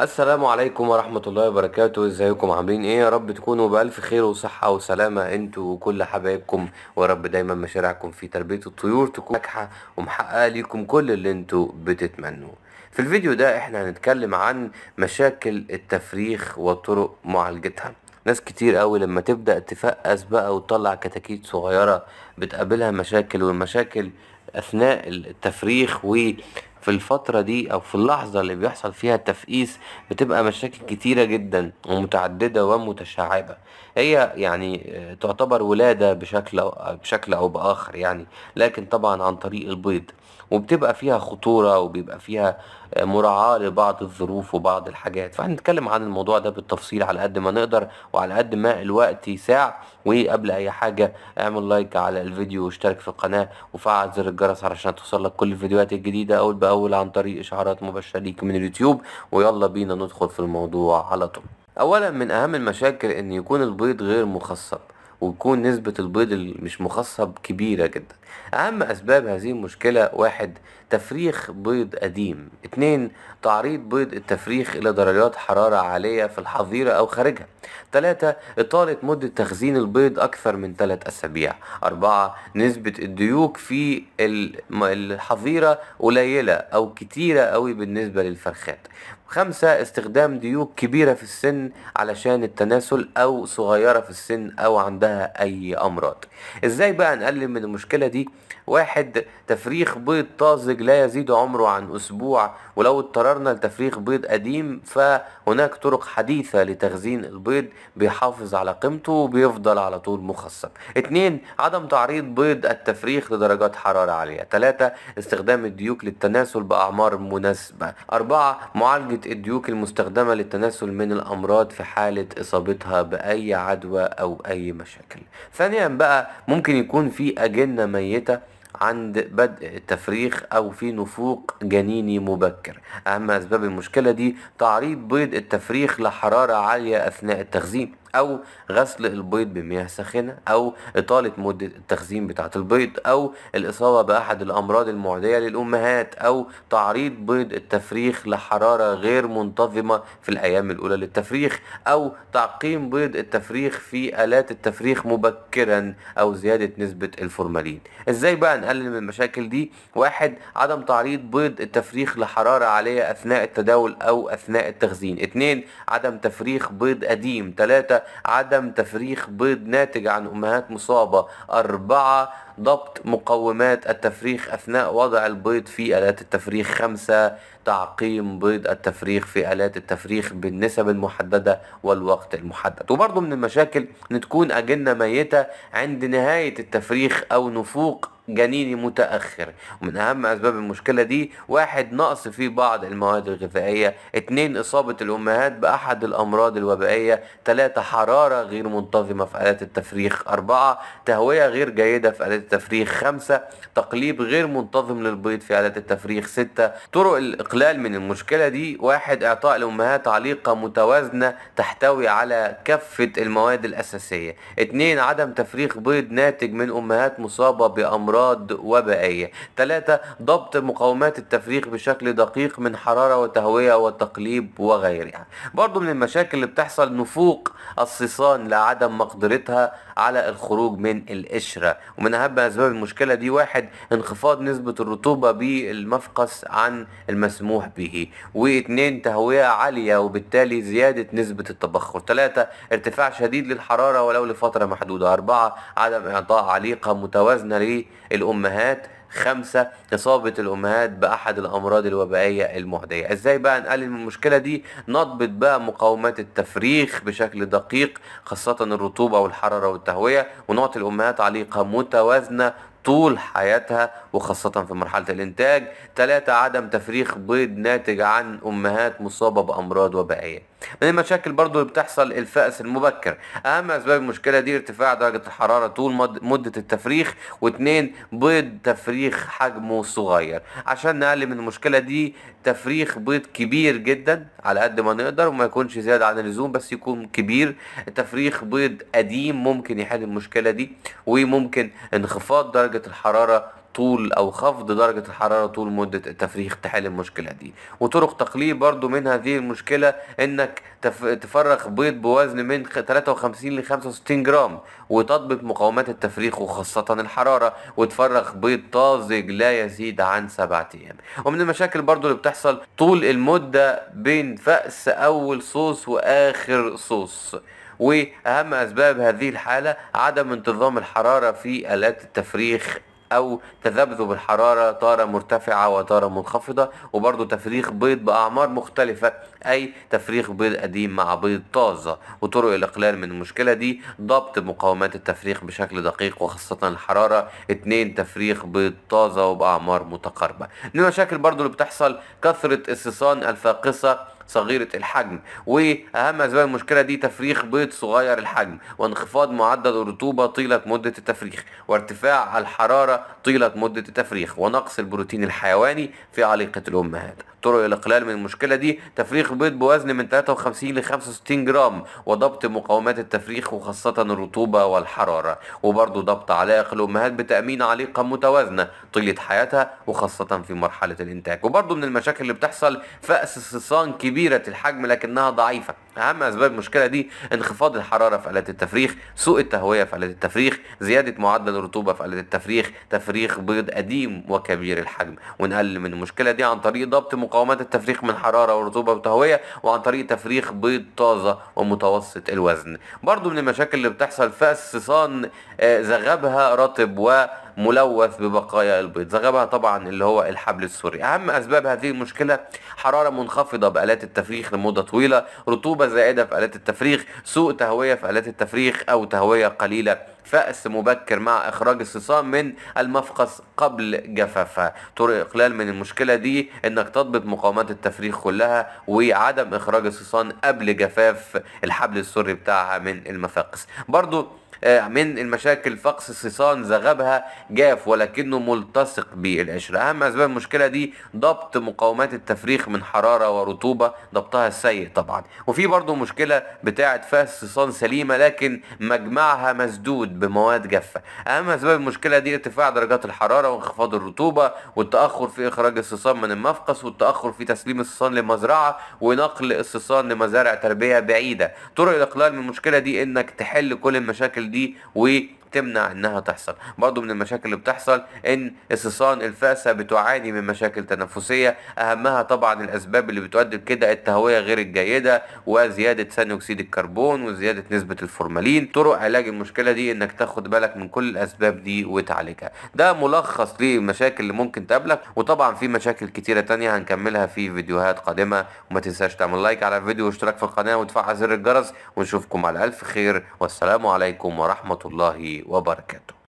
السلام عليكم ورحمة الله وبركاته ازيكم عاملين ايه يا رب تكونوا بألف خير وصحة وسلامة انتوا وكل حبايبكم ويا رب دايما مشاريعكم في تربية الطيور تكون ناجحة ومحققة ليكم كل اللي انتوا بتتمنوه في الفيديو ده احنا هنتكلم عن مشاكل التفريخ وطرق معالجتها ناس كتير قوي لما تبدأ تفقس بقى وتطلع كتاكيت صغيرة بتقابلها مشاكل والمشاكل اثناء التفريخ و في الفترة دي او في اللحظة اللي بيحصل فيها التفقيس بتبقى مشاكل كتيرة جدا ومتعددة ومتشعبة هي يعني آه، تعتبر ولادة بشكل أو بشكل او باخر يعني لكن طبعا عن طريق البيض وبتبقى فيها خطورة وبيبقى فيها آه، مراعاة لبعض الظروف وبعض الحاجات فهنتكلم عن الموضوع ده بالتفصيل على قد ما نقدر وعلى قد ما الوقت يساع وقبل اي حاجة اعمل لايك على الفيديو واشترك في القناة وفعل زر الجرس علشان توصلك كل الفيديوهات الجديدة اول بقى الاول عن طريق اشعارات مباشره ليك من اليوتيوب ويلا بينا ندخل في الموضوع على طول اولا من اهم المشاكل ان يكون البيض غير مخصب وتكون نسبة البيض مش مخصب كبيرة جدا أهم أسباب هذه المشكلة واحد تفريخ بيض قديم اتنين تعريض بيض التفريخ إلى درجات حرارة عالية في الحظيرة أو خارجها تلاتة إطالة مدة تخزين البيض أكثر من تلات أسابيع أربعة نسبة الديوك في الحظيرة قليلة أو كتيرة أوي بالنسبة للفرخات خمسة استخدام ديوك كبيرة في السن علشان التناسل أو صغيرة في السن أو عندها أي أمراض إزاي بقى نقلل من المشكلة دي واحد تفريخ بيض طازج لا يزيد عمره عن أسبوع ولو اضطررنا لتفريخ بيض قديم فهناك طرق حديثة لتخزين البيض بيحافظ على قيمته وبيفضل على طول مخصب اتنين عدم تعريض بيض التفريخ لدرجات حرارة عالية تلاتة استخدام الديوك للتناسل بأعمار مناسبة أربعة معالجة الديوك المستخدمة للتناسل من الأمراض في حالة إصابتها بأي عدوى أو أي مشاكل ثانيا بقى ممكن يكون في أجنة ميتة عند بدء التفريخ أو في نفوق جنيني مبكر أهم أسباب المشكلة دي تعريض بيض التفريخ لحرارة عالية أثناء التخزين او غسل البيض بمياه ساخنه او اطاله مده التخزين بتاعه البيض او الاصابه باحد الامراض المعديه للامهات او تعريض بيض التفريخ لحراره غير منتظمه في الايام الاولى للتفريخ او تعقيم بيض التفريخ في الات التفريخ مبكرا او زياده نسبه الفورمالين ازاي بقى نقلل من المشاكل دي واحد عدم تعريض بيض التفريخ لحراره عاليه اثناء التداول او اثناء التخزين اثنين عدم تفريخ بيض قديم ثلاثه عدم تفريخ بيض ناتج عن أمهات مصابة أربعة ضبط مقومات التفريخ أثناء وضع البيض في آلات التفريخ خمسة تعقيم بيض التفريخ في آلات التفريخ بالنسب المحددة والوقت المحدد وبرضه من المشاكل أن تكون أجنة ميتة عند نهاية التفريخ أو نفوق جنيني متأخر ومن أهم أسباب المشكلة دي واحد نقص في بعض المواد الغذائية اتنين إصابة الأمهات بأحد الأمراض الوبائية تلاتة حرارة غير منتظمة في آلات التفريخ أربعة تهوية غير جيدة في آلات التفريخ خمسة تقليب غير منتظم للبيض في آلات التفريخ ستة طرق الإقلال من المشكلة دي واحد إعطاء الأمهات عليقة متوازنة تحتوي على كافة المواد الأساسية اتنين عدم تفريخ بيض ناتج من أمهات مصابة بأمراض أمراض وبائية ثلاثة ضبط مقاومات التفريغ بشكل دقيق من حرارة وتهوية وتقليب وغيرها برضو من المشاكل اللي بتحصل نفوق الصيصان لعدم مقدرتها على الخروج من القشرة ومن أهم أسباب المشكلة دي واحد انخفاض نسبة الرطوبة بالمفقس عن المسموح به واثنين تهوية عالية وبالتالي زيادة نسبة التبخر ثلاثة ارتفاع شديد للحرارة ولو لفترة محدودة أربعة عدم إعطاء عليقة متوازنة ليه الأمهات خمسة إصابة الأمهات بأحد الأمراض الوبائية المعدية إزاي بقى نقلل من المشكلة دي نضبط بقى مقاومات التفريخ بشكل دقيق خاصة الرطوبة والحرارة والتهوية ونعطي الأمهات عليقة متوازنة طول حياتها وخاصة في مرحلة الإنتاج ثلاثة عدم تفريخ بيض ناتج عن أمهات مصابة بأمراض وبائية من المشاكل برضو اللي بتحصل الفأس المبكر أهم أسباب المشكلة دي ارتفاع درجة الحرارة طول مدة التفريخ واتنين بيض تفريخ حجمه صغير عشان نقلل من المشكلة دي تفريخ بيض كبير جدا على قد ما نقدر وما يكونش زيادة عن اللزوم بس يكون كبير تفريخ بيض قديم ممكن يحل المشكلة دي وممكن انخفاض درجة الحرارة طول او خفض درجة الحرارة طول مدة التفريغ تحل المشكلة دي وطرق تقليل برضو من هذه المشكلة انك تفرغ بيض بوزن من 53 ل 65 جرام وتضبط مقاومات التفريخ وخاصة الحرارة وتفرغ بيض طازج لا يزيد عن سبعة ايام ومن المشاكل برضو اللي بتحصل طول المدة بين فأس اول صوص واخر صوص واهم اسباب هذه الحاله عدم انتظام الحراره في الات التفريخ او تذبذب الحرارة تارة مرتفعة وتارة منخفضة وبرضه تفريخ بيض باعمار مختلفة اي تفريخ بيض قديم مع بيض طازة وطرق الاقلال من المشكلة دي ضبط مقاومات التفريخ بشكل دقيق وخاصة الحرارة اتنين تفريخ بيض طازة وباعمار متقاربة من المشاكل برضه اللي بتحصل كثرة الصيصان الفاقصة صغيرة الحجم وأهم أسباب المشكلة دي تفريخ بيض صغير الحجم وانخفاض معدل الرطوبة طيلة مدة التفريخ وارتفاع الحرارة طيلة مدة التفريخ ونقص البروتين الحيواني في عليقة الأمهات طرق الإقلال من المشكلة دي تفريخ بيض بوزن من 53 ل 65 جرام وضبط مقاومات التفريخ وخاصة الرطوبة والحرارة وبرضه ضبط علائق الأمهات بتأمين عليقة متوازنة طيلة حياتها وخاصة في مرحلة الإنتاج وبرضه من المشاكل اللي بتحصل فأس الصيصان كبير كبيرة الحجم لكنها ضعيفة اهم اسباب المشكله دي انخفاض الحراره في آلات التفريخ سوء التهويه في آلات التفريخ زياده معدل الرطوبه في آلات التفريخ تفريخ بيض قديم وكبير الحجم ونقلل من المشكله دي عن طريق ضبط مقاومات التفريخ من حراره ورطوبه وتهويه وعن طريق تفريخ بيض طازه ومتوسط الوزن برضو من المشاكل اللي بتحصل في الصيصان آه، زغبها رطب و ملوث ببقايا البيض زغبها طبعا اللي هو الحبل السوري اهم اسباب هذه المشكله حراره منخفضه بالات التفريخ لمده طويله رطوبه صعوبة زائدة في آلات التفريغ سوء تهوية في آلات التفريغ أو تهوية قليلة فأس مبكر مع إخراج الصيصان من المفقس قبل جفافها طرق إقلال من المشكلة دي إنك تضبط مقاومات التفريخ كلها وعدم إخراج الصيصان قبل جفاف الحبل السري بتاعها من المفاقس برضو آه، من المشاكل فقس الصيصان زغبها جاف ولكنه ملتصق بالقشرة اهم اسباب المشكله دي ضبط مقاومات التفريخ من حراره ورطوبه ضبطها السيء طبعا وفي برضه مشكله بتاعه فاس صيصان سليمه لكن مجمعها مسدود بمواد جافه اهم اسباب المشكله دي ارتفاع درجات الحراره وانخفاض الرطوبه والتاخر في اخراج الصيصان من المفقس والتاخر في تسليم الصيصان للمزرعه ونقل الصيصان لمزارع تربيه بعيده طرق الاقلال من المشكله دي انك تحل كل المشاكل دي دي تمنع انها تحصل برضو من المشاكل اللي بتحصل ان الصيصان الفاسة بتعاني من مشاكل تنفسية اهمها طبعا الاسباب اللي بتؤدي لكده التهوية غير الجيدة وزيادة ثاني اكسيد الكربون وزيادة نسبة الفورمالين طرق علاج المشكلة دي انك تاخد بالك من كل الاسباب دي وتعالجها ده ملخص للمشاكل اللي ممكن تقابلك وطبعا في مشاكل كتيرة تانية هنكملها في فيديوهات قادمة وما تنساش تعمل لايك على الفيديو واشتراك في القناة وتفعل زر الجرس ونشوفكم على الف خير والسلام عليكم ورحمة الله وبركاته